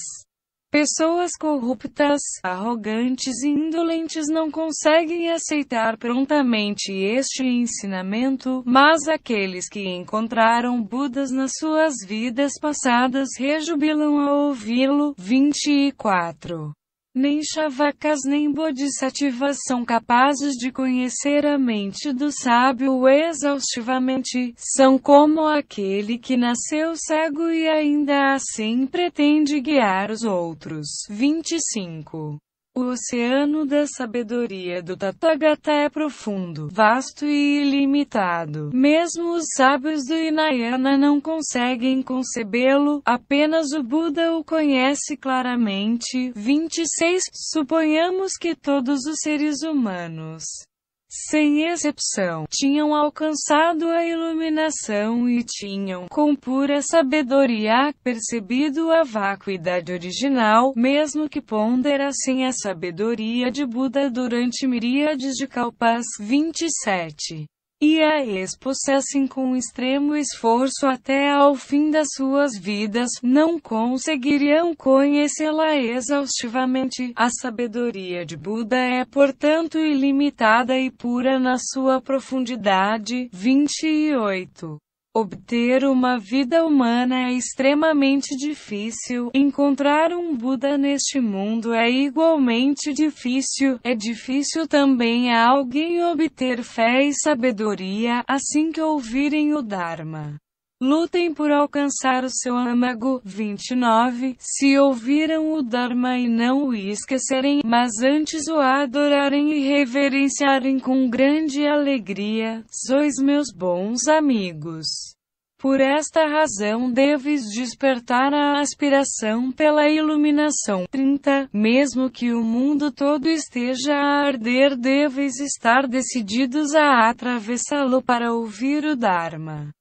Pessoas corruptas, arrogantes e indolentes não conseguem aceitar prontamente este ensinamento, mas aqueles que encontraram Budas nas suas vidas passadas rejubilam ao ouvi-lo. 24. Nem chavacas nem bodhisattvas são capazes de conhecer a mente do sábio exaustivamente, são como aquele que nasceu cego e ainda assim pretende guiar os outros. 25. O oceano da sabedoria do Tathagata é profundo, vasto e ilimitado. Mesmo os sábios do Hinayana não conseguem concebê-lo, apenas o Buda o conhece claramente. 26. Suponhamos que todos os seres humanos sem exceção, tinham alcançado a iluminação e tinham, com pura sabedoria, percebido a vacuidade original, mesmo que ponderassem a sabedoria de Buda durante miríades de kalpas 27 e a expusessem com extremo esforço até ao fim das suas vidas, não conseguiriam conhecê-la exaustivamente. A sabedoria de Buda é, portanto, ilimitada e pura na sua profundidade. 28 Obter uma vida humana é extremamente difícil, encontrar um Buda neste mundo é igualmente difícil, é difícil também a alguém obter fé e sabedoria assim que ouvirem o Dharma. Lutem por alcançar o seu âmago. 29. Se ouviram o Dharma e não o esquecerem, mas antes o adorarem e reverenciarem com grande alegria, sois meus bons amigos. Por esta razão deves despertar a aspiração pela iluminação. 30. Mesmo que o mundo todo esteja a arder, deves estar decididos a atravessá-lo para ouvir o Dharma.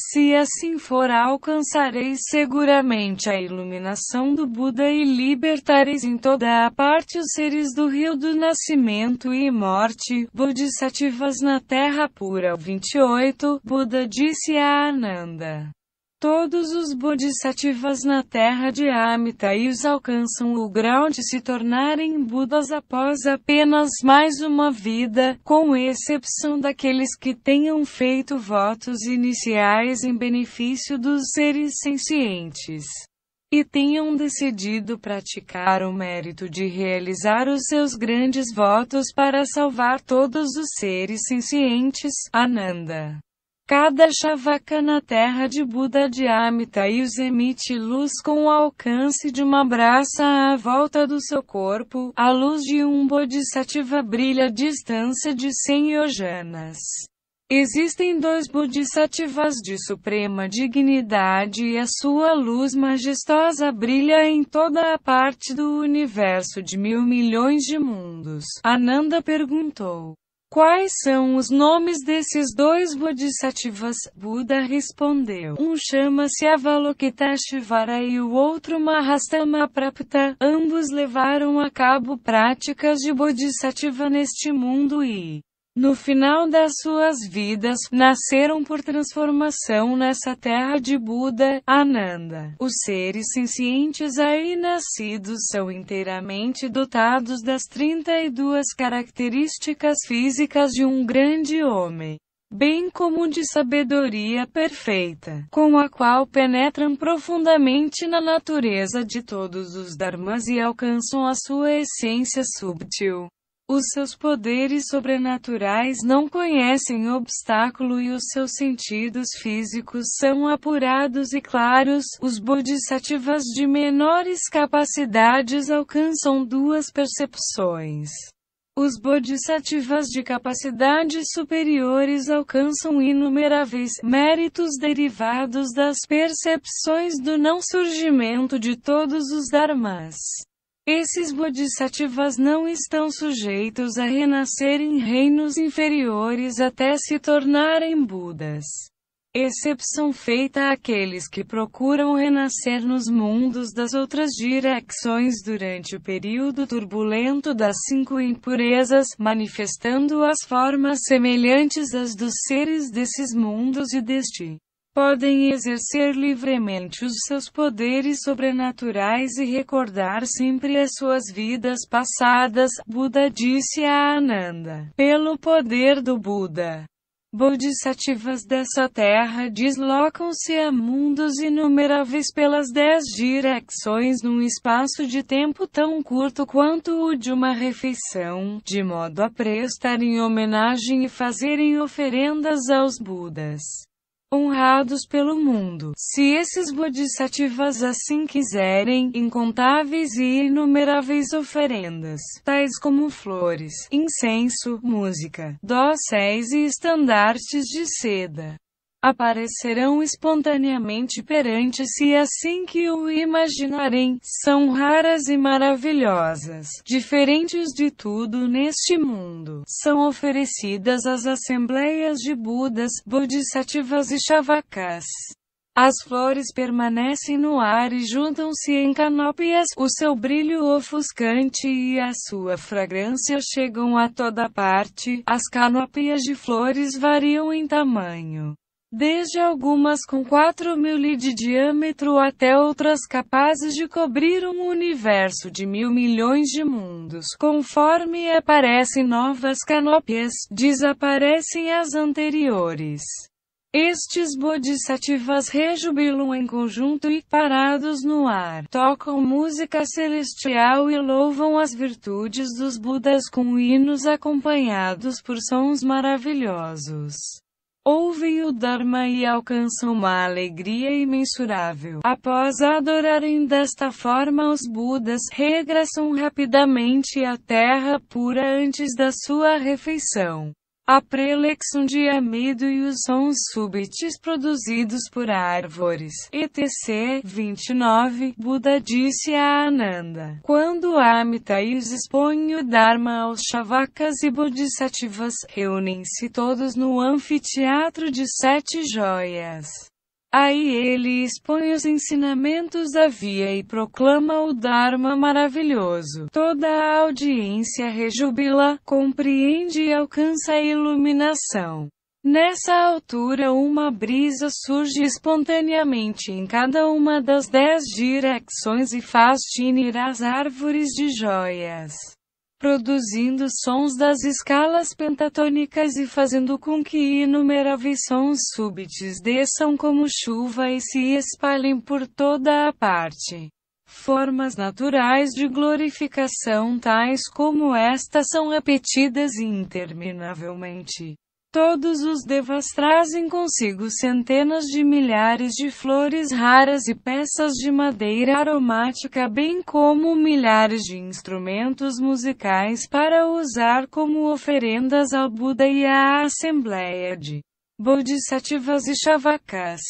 Se assim for, alcançareis seguramente a iluminação do Buda e libertareis em toda a parte os seres do rio do nascimento e morte, Bodhisattvas na terra pura. 28 Buda disse a Ananda. Todos os bodhisattvas na terra de os alcançam o grau de se tornarem Budas após apenas mais uma vida, com exceção daqueles que tenham feito votos iniciais em benefício dos seres sencientes e tenham decidido praticar o mérito de realizar os seus grandes votos para salvar todos os seres sencientes, Ananda. Cada chavaca na terra de Buda de Amitaius emite luz com o alcance de uma braça à volta do seu corpo, a luz de um bodhisattva brilha a distância de 100 yojanas. Existem dois bodhisattvas de suprema dignidade e a sua luz majestosa brilha em toda a parte do universo de mil milhões de mundos. Ananda perguntou. Quais são os nomes desses dois bodhisattvas? Buda respondeu. Um chama-se Avalokiteshvara e o outro Mahastama Prapta. Ambos levaram a cabo práticas de bodhisattva neste mundo e no final das suas vidas, nasceram por transformação nessa terra de Buda, Ananda. Os seres sencientes aí nascidos são inteiramente dotados das 32 características físicas de um grande homem. Bem como de sabedoria perfeita, com a qual penetram profundamente na natureza de todos os dharmas e alcançam a sua essência subtil. Os seus poderes sobrenaturais não conhecem obstáculo e os seus sentidos físicos são apurados e claros. Os bodhisattvas de menores capacidades alcançam duas percepções. Os bodhisattvas de capacidades superiores alcançam inumeráveis méritos derivados das percepções do não surgimento de todos os dharmas. Esses bodhisattvas não estão sujeitos a renascer em reinos inferiores até se tornarem Budas. Excepção feita àqueles que procuram renascer nos mundos das outras direções durante o período turbulento das cinco impurezas, manifestando as formas semelhantes às dos seres desses mundos e deste podem exercer livremente os seus poderes sobrenaturais e recordar sempre as suas vidas passadas, Buda disse a Ananda. Pelo poder do Buda, Bodhisattvas dessa terra deslocam-se a mundos inumeráveis pelas dez direções num espaço de tempo tão curto quanto o de uma refeição, de modo a prestarem homenagem e fazerem oferendas aos Budas honrados pelo mundo. Se esses bodhisattvas assim quiserem, incontáveis e inumeráveis oferendas, tais como flores, incenso, música, dóceis e estandartes de seda, aparecerão espontaneamente perante si assim que o imaginarem, são raras e maravilhosas, diferentes de tudo neste mundo. São oferecidas às assembleias de Budas, Bodhisattvas e Shavakas. As flores permanecem no ar e juntam-se em canópias, o seu brilho ofuscante e a sua fragrância chegam a toda parte. As canópias de flores variam em tamanho desde algumas com 4 mil li de diâmetro até outras capazes de cobrir um universo de mil milhões de mundos. Conforme aparecem novas canópias, desaparecem as anteriores. Estes bodhisattvas rejubilam em conjunto e, parados no ar, tocam música celestial e louvam as virtudes dos Budas com hinos acompanhados por sons maravilhosos ouvem o Dharma e alcançam uma alegria imensurável. Após adorarem desta forma, os Budas regressam rapidamente à terra pura antes da sua refeição. A de amido e os sons súbites produzidos por árvores. ETC 29. Buda disse a Ananda: Quando Amitais expõe o Dharma aos Shavakas e Bodhisattvas, reúnem-se todos no anfiteatro de sete joias. Aí ele expõe os ensinamentos da via e proclama o Dharma maravilhoso. Toda a audiência rejubila, compreende e alcança a iluminação. Nessa altura uma brisa surge espontaneamente em cada uma das dez direções e faz tinir as árvores de joias produzindo sons das escalas pentatônicas e fazendo com que inumeráveis sons súbitos desçam como chuva e se espalhem por toda a parte. Formas naturais de glorificação tais como esta são repetidas interminavelmente. Todos os devas trazem consigo centenas de milhares de flores raras e peças de madeira aromática, bem como milhares de instrumentos musicais para usar como oferendas ao Buda e à Assembleia de Bodhisattvas e Chavakas.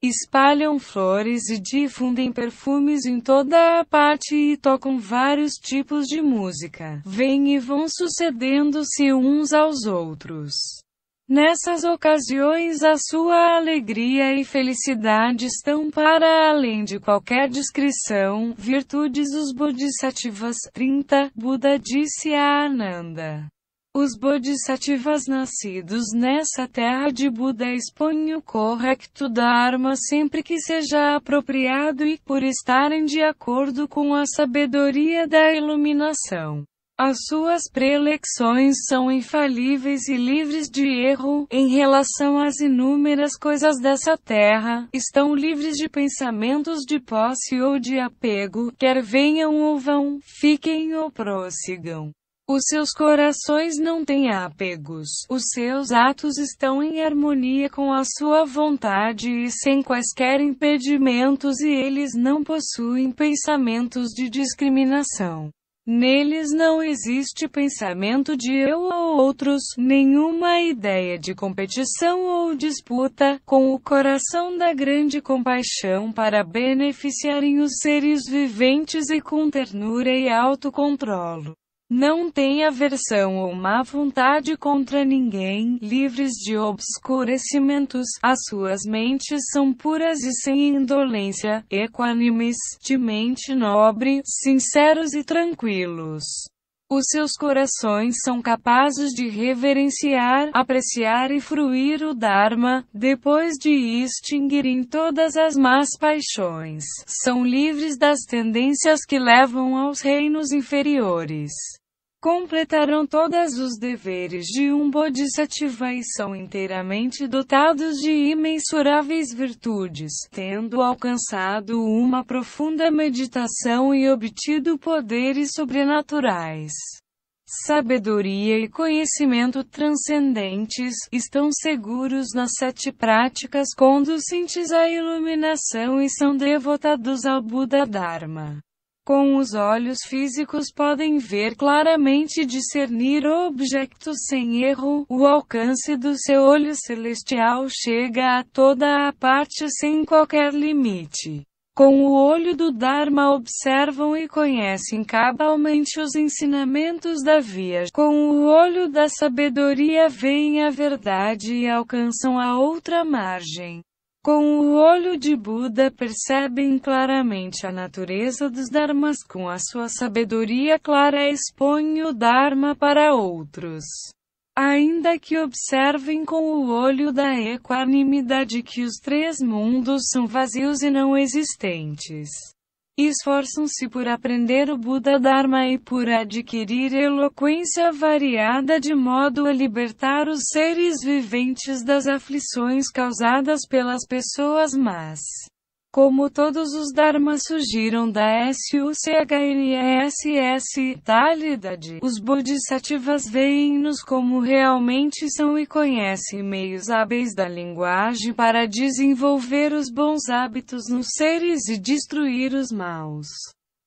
espalham flores e difundem perfumes em toda a parte e tocam vários tipos de música. Vêm e vão sucedendo-se uns aos outros. Nessas ocasiões a sua alegria e felicidade estão para além de qualquer descrição. Virtudes Os Bodhisattvas 30 Buda disse a Ananda. Os Bodhisattvas nascidos nessa terra de Buda expõem o da Dharma sempre que seja apropriado e por estarem de acordo com a sabedoria da iluminação. As suas prelecções são infalíveis e livres de erro, em relação às inúmeras coisas dessa terra, estão livres de pensamentos de posse ou de apego, quer venham ou vão, fiquem ou prossigam. Os seus corações não têm apegos, os seus atos estão em harmonia com a sua vontade e sem quaisquer impedimentos, e eles não possuem pensamentos de discriminação. Neles não existe pensamento de eu ou outros, nenhuma ideia de competição ou disputa, com o coração da grande compaixão para beneficiarem os seres viventes e com ternura e autocontrolo. Não tem aversão ou má vontade contra ninguém, livres de obscurecimentos, as suas mentes são puras e sem indolência, equânimes, de mente nobre, sinceros e tranquilos. Os seus corações são capazes de reverenciar, apreciar e fruir o Dharma, depois de extinguirem todas as más paixões. São livres das tendências que levam aos reinos inferiores. Completarão todas os deveres de um bodhisattva e são inteiramente dotados de imensuráveis virtudes, tendo alcançado uma profunda meditação e obtido poderes sobrenaturais. Sabedoria e conhecimento transcendentes estão seguros nas sete práticas conducentes à iluminação e são devotados ao Buda Dharma com os olhos físicos podem ver claramente discernir o objeto sem erro, o alcance do seu olho celestial chega a toda a parte sem qualquer limite. Com o olho do Dharma observam e conhecem cabalmente os ensinamentos da via. Com o olho da sabedoria veem a verdade e alcançam a outra margem. Com o olho de Buda percebem claramente a natureza dos dharmas com a sua sabedoria clara expõe o dharma para outros. Ainda que observem com o olho da equanimidade que os três mundos são vazios e não existentes esforçam-se por aprender o Buda Dharma e por adquirir eloquência variada de modo a libertar os seres viventes das aflições causadas pelas pessoas más. Como todos os dharmas surgiram da SUCHNESS, talidade, os bodhisattvas veem-nos como realmente são e conhecem meios hábeis da linguagem para desenvolver os bons hábitos nos seres e destruir os maus.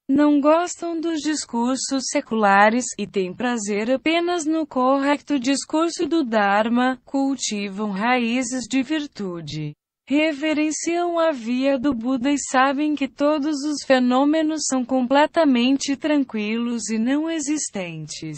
Não gostam dos discursos seculares e têm prazer apenas no correto discurso do Dharma, cultivam raízes de virtude reverenciam a via do Buda e sabem que todos os fenômenos são completamente tranquilos e não existentes.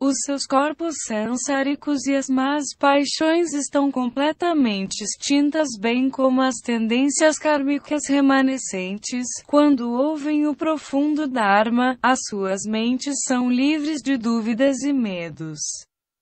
Os seus corpos sânsáricos e as más paixões estão completamente extintas, bem como as tendências kármicas remanescentes. Quando ouvem o profundo Dharma, as suas mentes são livres de dúvidas e medos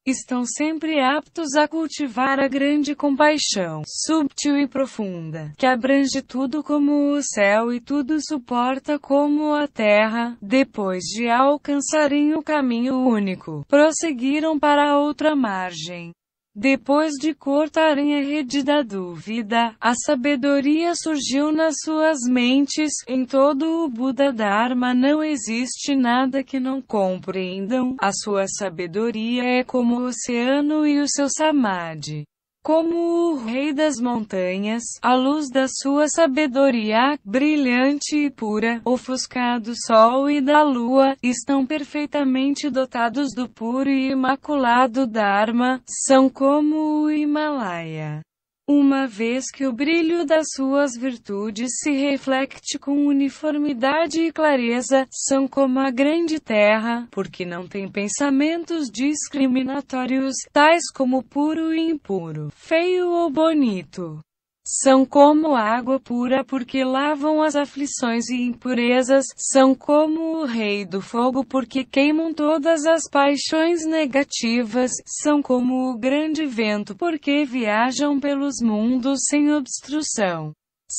estão sempre aptos a cultivar a grande compaixão, subtil e profunda, que abrange tudo como o céu e tudo suporta como a terra, depois de alcançarem o caminho único, prosseguiram para a outra margem. Depois de cortarem a rede da dúvida, a sabedoria surgiu nas suas mentes. Em todo o Buda Dharma não existe nada que não compreendam. A sua sabedoria é como o oceano e o seu samadhi como o rei das montanhas, a luz da sua sabedoria, brilhante e pura, ofuscado sol e da lua, estão perfeitamente dotados do puro e imaculado Dharma, são como o Himalaia uma vez que o brilho das suas virtudes se reflete com uniformidade e clareza, são como a grande terra, porque não têm pensamentos discriminatórios, tais como puro e impuro, feio ou bonito. São como água pura porque lavam as aflições e impurezas, são como o rei do fogo porque queimam todas as paixões negativas, são como o grande vento porque viajam pelos mundos sem obstrução.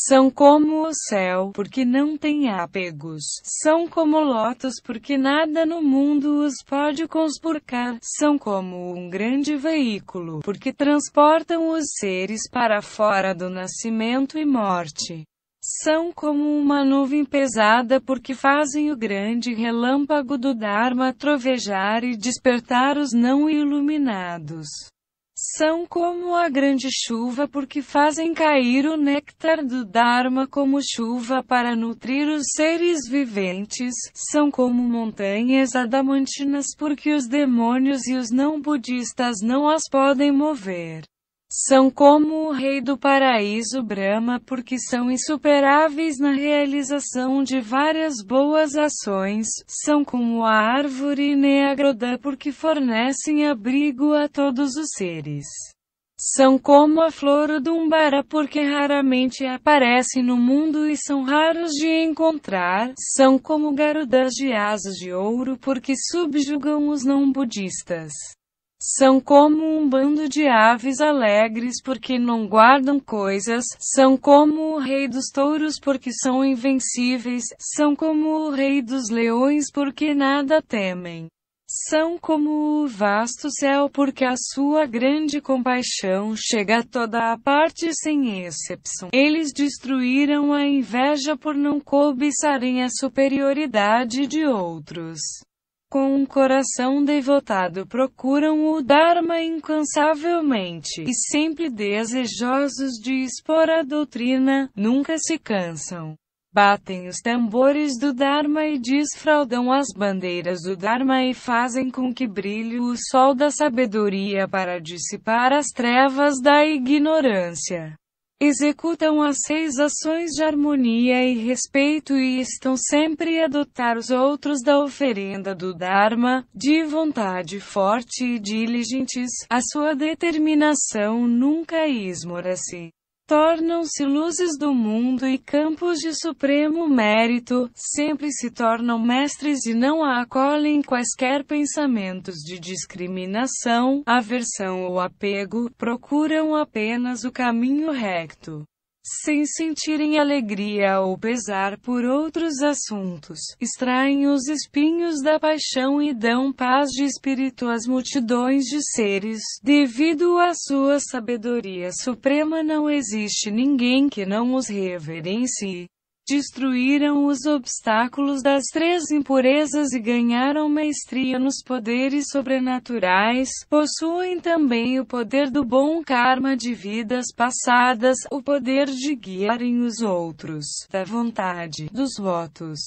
São como o céu, porque não têm apegos. São como lotos, porque nada no mundo os pode conspurcar. São como um grande veículo, porque transportam os seres para fora do nascimento e morte. São como uma nuvem pesada porque fazem o grande relâmpago do Dharma trovejar e despertar os não iluminados. São como a grande chuva porque fazem cair o néctar do Dharma como chuva para nutrir os seres viventes. São como montanhas adamantinas porque os demônios e os não budistas não as podem mover. São como o rei do paraíso Brahma porque são insuperáveis na realização de várias boas ações, são como a árvore Neagrodã porque fornecem abrigo a todos os seres. São como a flor do umbara porque raramente aparecem no mundo e são raros de encontrar. São como garudas de asas de ouro porque subjugam os não budistas. São como um bando de aves alegres porque não guardam coisas, são como o rei dos touros porque são invencíveis, são como o rei dos leões porque nada temem. São como o vasto céu, porque a sua grande compaixão chega a toda a parte sem exceção. Eles destruíram a inveja por não cobiçarem a superioridade de outros com um coração devotado procuram o Dharma incansavelmente e sempre desejosos de expor a doutrina, nunca se cansam. Batem os tambores do Dharma e desfraldam as bandeiras do Dharma e fazem com que brilhe o sol da sabedoria para dissipar as trevas da ignorância executam as seis ações de harmonia e respeito e estão sempre a dotar os outros da oferenda do Dharma, de vontade forte e diligentes, a sua determinação nunca esmora-se tornam-se luzes do mundo e campos de supremo mérito, sempre se tornam mestres e não a acolhem quaisquer pensamentos de discriminação, aversão ou apego, procuram apenas o caminho recto sem sentirem alegria ou pesar por outros assuntos, extraem os espinhos da paixão e dão paz de espírito às multidões de seres. Devido à sua sabedoria suprema, não existe ninguém que não os reverencie destruíram os obstáculos das três impurezas e ganharam maestria nos poderes sobrenaturais, possuem também o poder do bom karma de vidas passadas, o poder de guiarem os outros, da vontade, dos votos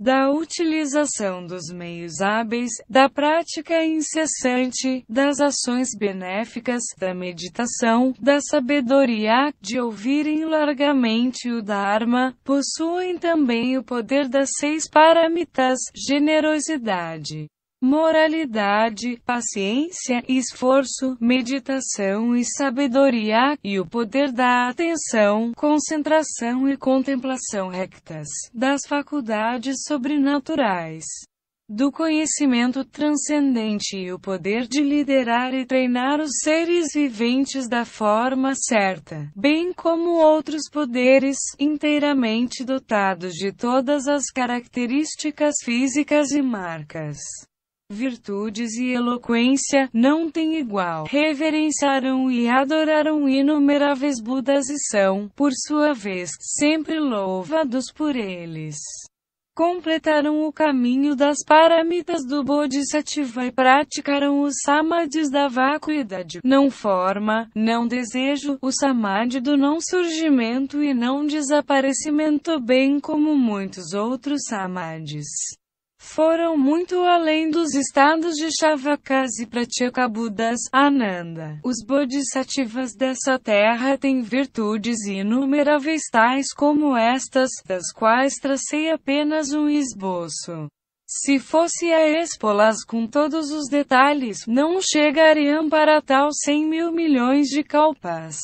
da utilização dos meios hábeis, da prática incessante, das ações benéficas, da meditação, da sabedoria, de ouvirem largamente o Dharma, possuem também o poder das seis paramitas, generosidade, moralidade, paciência, esforço, meditação e sabedoria, e o poder da atenção, concentração e contemplação rectas, das faculdades sobrenaturais, do conhecimento transcendente e o poder de liderar e treinar os seres viventes da forma certa, bem como outros poderes, inteiramente dotados de todas as características físicas e marcas virtudes e eloquência, não tem igual. Reverenciaram e adoraram inumeráveis Budas e são, por sua vez, sempre louvados por eles. Completaram o caminho das paramitas do Bodhisattva e praticaram os samadhis da vacuidade, não forma, não desejo, o samadhi do não surgimento e não desaparecimento, bem como muitos outros samadhis foram muito além dos estados de Shavakas e Pratyekabudas, Ananda. Os bodhisattvas dessa terra têm virtudes inumeráveis tais como estas, das quais tracei apenas um esboço. Se fosse a expô com todos os detalhes, não chegariam para tal cem mil milhões de calpas.